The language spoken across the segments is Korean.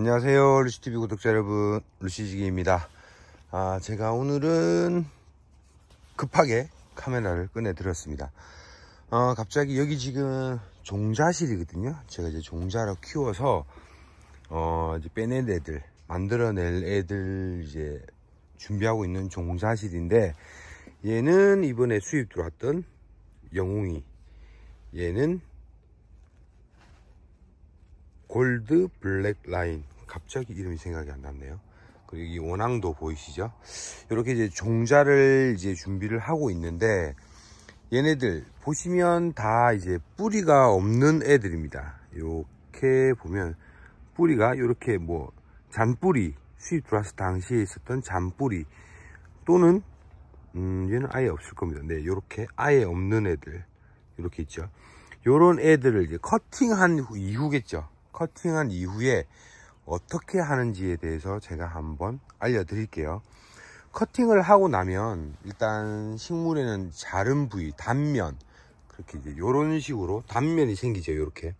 안녕하세요 루시TV 구독자 여러분 루시지기입니다 아 제가 오늘은 급하게 카메라를 꺼내 들었습니다 아 갑자기 여기 지금 종자실이거든요 제가 이제 종자로 키워서 어 이제 빼낸 애들 만들어낼 애들 이제 준비하고 있는 종자실인데 얘는 이번에 수입 들어왔던 영웅이 얘는 골드 블랙 라인 갑자기 이름이 생각이 안 났네요. 그리고 이 원앙도 보이시죠? 이렇게 이제 종자를 이제 준비를 하고 있는데 얘네들 보시면 다 이제 뿌리가 없는 애들입니다. 이렇게 보면 뿌리가 이렇게 뭐 잔뿌리 수입 들어왔을 당시에 있었던 잔뿌리 또는 음 얘는 아예 없을 겁니다. 네, 이렇게 아예 없는 애들 이렇게 있죠. 요런 애들을 이제 커팅한 이후겠죠. 커팅한 이후에 어떻게 하는지에 대해서 제가 한번 알려드릴게요 커팅을 하고 나면 일단 식물에는 자른 부위 단면 그렇게 이제 요런 식으로 단면이 생기죠 이렇게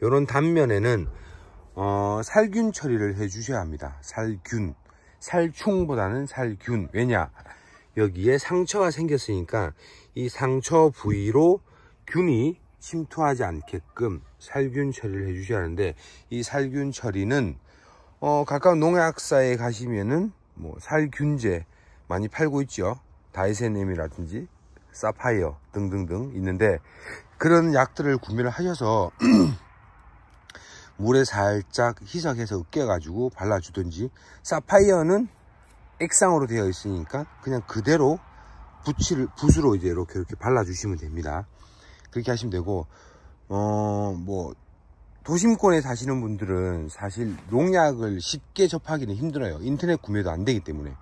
요런 단면에는 어, 살균 처리를 해 주셔야 합니다 살균 살충보다는 살균 왜냐 여기에 상처가 생겼으니까 이 상처 부위로 균이 침투하지 않게끔 살균 처리를 해 주셔야 하는데 이 살균 처리는 어, 가까운 농약사에 가시면은 뭐 살균제 많이 팔고 있죠. 다이세넴이라든지 사파이어 등등등 있는데 그런 약들을 구매를 하셔서 물에 살짝 희석해서 으깨가지고 발라주든지 사파이어는 액상으로 되어 있으니까 그냥 그대로 붓을, 붓으로 이제 이렇게 이렇게 발라주시면 됩니다. 그렇게 하시면 되고 어뭐 도심권에 사시는 분들은 사실 농약을 쉽게 접하기는 힘들어요 인터넷 구매도 안 되기 때문에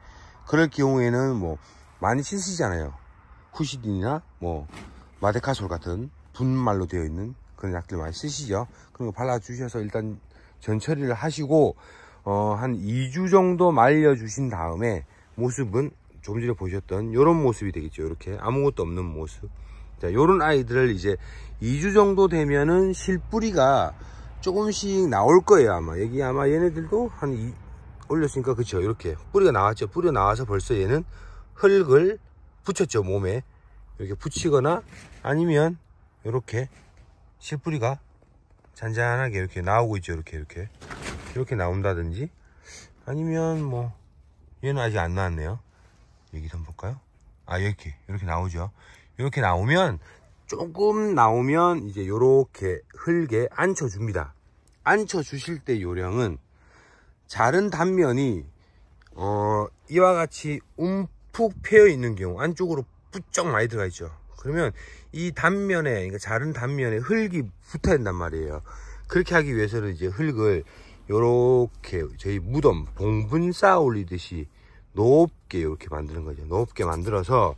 그럴 경우에는 뭐 많이 쓰시잖아요 후시딘이나 뭐 마데카솔 같은 분말로 되어 있는 그런 약들 많이 쓰시죠 그런 거 발라주셔서 일단 전처리를 하시고 어, 한 2주 정도 말려주신 다음에 모습은 조금 전에 보셨던 이런 모습이 되겠죠 이렇게 아무것도 없는 모습 자, 요런 아이들을 이제 2주 정도 되면은 실뿌리가 조금씩 나올 거예요 아마 여기 아마 얘네들도 한 2, 올렸으니까 그쵸 이렇게 뿌리가 나왔죠 뿌리가 나와서 벌써 얘는 흙을 붙였죠 몸에 이렇게 붙이거나 아니면 이렇게 실뿌리가 잔잔하게 이렇게 나오고 있죠 이렇게 이렇게 이렇게 나온다든지 아니면 뭐 얘는 아직 안 나왔네요 여기서 한번 볼까요 아 이렇게 이렇게 나오죠 이렇게 나오면 조금 나오면 이제 이렇게 흙에 앉혀 줍니다 앉혀 주실 때 요령은 자른 단면이 어 이와 같이 움푹 패여 있는 경우 안쪽으로 부쩍 많이 들어가 있죠 그러면 이 단면에 그러니까 자른 단면에 흙이 붙어있단 말이에요 그렇게 하기 위해서는 이제 흙을 이렇게 저희 무덤 봉분 쌓아 올리듯이 높게 이렇게 만드는 거죠 높게 만들어서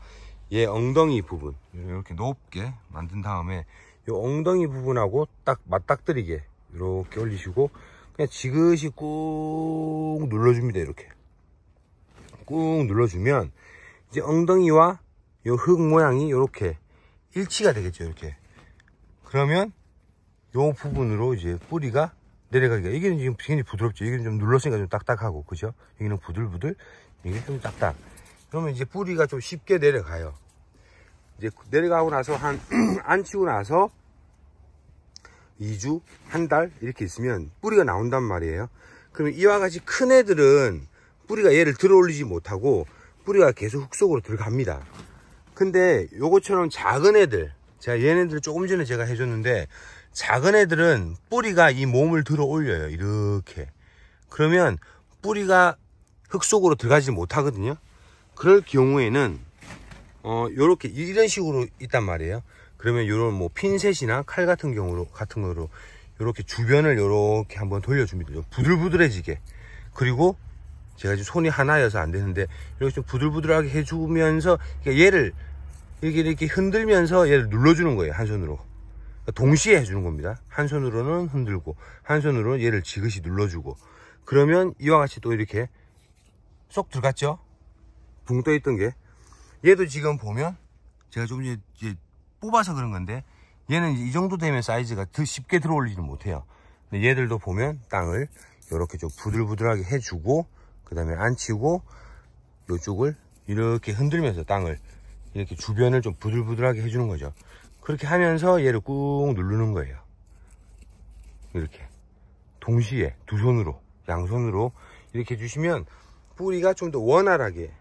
얘 엉덩이 부분 이렇게 높게 만든 다음에 이 엉덩이 부분하고 딱 맞닥뜨리게 이렇게 올리시고 그냥 지그시 꾹 눌러줍니다 이렇게 꾹 눌러주면 이제 엉덩이와 이흙 모양이 이렇게 일치가 되겠죠 이렇게 그러면 이 부분으로 이제 뿌리가 내려가기가 이게 지금 굉장히 부드럽죠 이게 좀 눌렀으니까 좀 딱딱하고 그죠 여기는 부들부들 이게 좀 딱딱 그러면 이제 뿌리가 좀 쉽게 내려가요 이제 내려가고 나서 한안 치고 나서 2주 한 달 이렇게 있으면 뿌리가 나온단 말이에요 그러면 이와 같이 큰 애들은 뿌리가 얘를 들어 올리지 못하고 뿌리가 계속 흙 속으로 들어갑니다 근데 요것처럼 작은 애들 제가 얘네들 을 조금 전에 제가 해줬는데 작은 애들은 뿌리가 이 몸을 들어 올려요 이렇게 그러면 뿌리가 흙 속으로 들어가지 못하거든요 그럴 경우에는 어 요렇게 이런 식으로 있단 말이에요 그러면 요런 뭐 핀셋이나 칼 같은 경우로 같은 거로 요렇게 주변을 요렇게 한번 돌려줍니다 부들부들해지게 그리고 제가 지금 손이 하나여서 안 되는데 이렇게 좀 부들부들하게 해주면서 그러니까 얘를 이렇게 이렇게 흔들면서 얘를 눌러주는 거예요 한 손으로 그러니까 동시에 해주는 겁니다 한 손으로는 흔들고 한 손으로는 얘를 지그시 눌러주고 그러면 이와 같이 또 이렇게 쏙 들어갔죠? 붕 떠 있던 게 얘도 지금 보면 제가 좀 이제 뽑아서 그런 건데 얘는 이 정도 되면 사이즈가 더 쉽게 들어올리지는 못해요 근데 얘들도 보면 땅을 이렇게 좀 부들부들하게 해주고 그 다음에 안치고 이쪽을 이렇게 흔들면서 땅을 이렇게 주변을 좀 부들부들하게 해주는 거죠 그렇게 하면서 얘를 꾹 누르는 거예요 이렇게 동시에 두 손으로 양손으로 이렇게 해주시면 뿌리가 좀 더 원활하게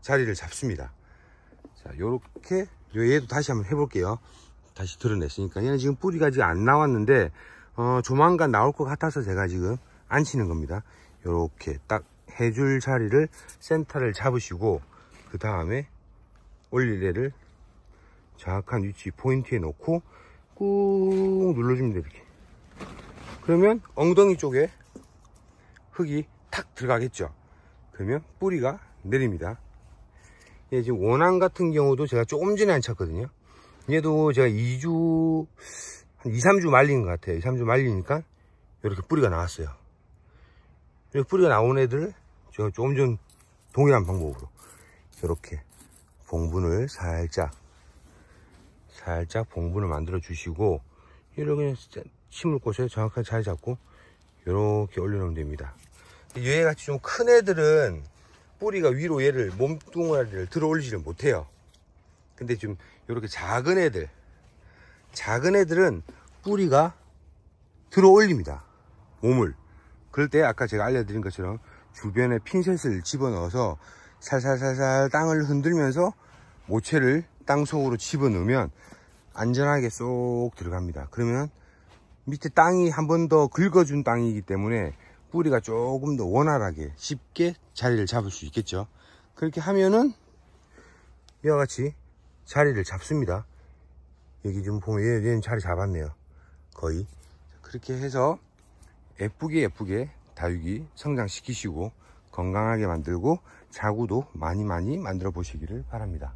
자리를 잡습니다 자 요렇게 얘도 다시 한번 해볼게요 다시 드러냈으니까 얘는 지금 뿌리가 아직 안 나왔는데 어, 조만간 나올 것 같아서 제가 지금 안 치는 겁니다 요렇게 딱 해줄 자리를 센터를 잡으시고 그 다음에 올릴 애를 정확한 위치 포인트에 놓고 꾹 눌러주면 돼 이렇게 그러면 엉덩이 쪽에 흙이 탁 들어가겠죠 그러면 뿌리가 내립니다 예, 지금 원앙 같은 경우도 제가 조금 전에 안 찼거든요 얘도 제가 2주 한 2, 3주 말린 것 같아요 2, 3주 말리니까 이렇게 뿌리가 나왔어요 이렇게 뿌리가 나온 애들 제가 조금 전 동일한 방법으로 이렇게 봉분을 살짝 살짝 봉분을 만들어 주시고 이렇게 심을곳아 정확하게 잘 잡고 이렇게 올려놓으면 됩니다 얘같이 좀 큰 애들은 뿌리가 위로 얘를 몸뚱아리를 들어 올리지를 못해요 근데 좀 이렇게 작은 애들 작은 애들은 뿌리가 들어 올립니다 몸을 그럴 때 아까 제가 알려드린 것처럼 주변에 핀셋을 집어넣어서 살살살살 땅을 흔들면서 모체를 땅 속으로 집어넣으면 안전하게 쏙 들어갑니다 그러면 밑에 땅이 한 번 더 긁어준 땅이기 때문에 뿌리가 조금 더 원활하게 쉽게 자리를 잡을 수 있겠죠 그렇게 하면은 이와 같이 자리를 잡습니다 여기 좀 보면 얘는 자리 잡았네요 거의 그렇게 해서 예쁘게 예쁘게 다육이 성장시키시고 건강하게 만들고 자구도 많이 많이 만들어 보시기를 바랍니다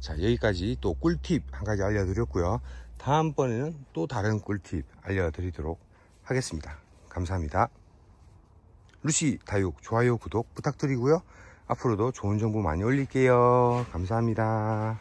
자 여기까지 또 꿀팁 한 가지 알려드렸고요 다음번에는 또 다른 꿀팁 알려드리도록 하겠습니다 감사합니다 루시 다육 좋아요 구독 부탁드리고요. 앞으로도 좋은 정보 많이 올릴게요. 감사합니다.